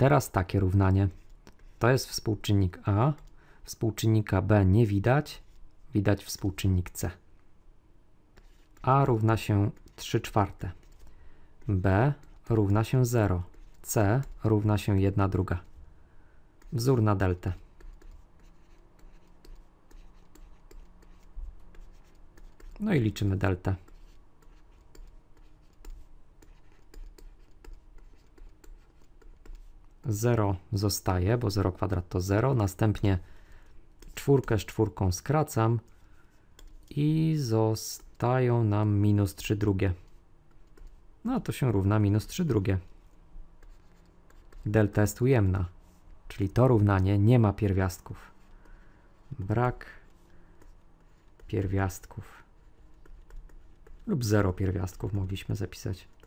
Teraz takie równanie. To jest współczynnik A, współczynnika B nie widać, widać współczynnik C. A równa się 3 czwarte, B równa się 0, C równa się 1 druga. Wzór na deltę. No i liczymy deltę. 0 zostaje, bo 0 kwadrat to 0. Następnie czwórkę z czwórką skracam i zostają nam minus 3 drugie. No a to się równa minus 3 drugie. Delta jest ujemna, czyli to równanie nie ma pierwiastków. Brak pierwiastków lub 0 pierwiastków mogliśmy zapisać.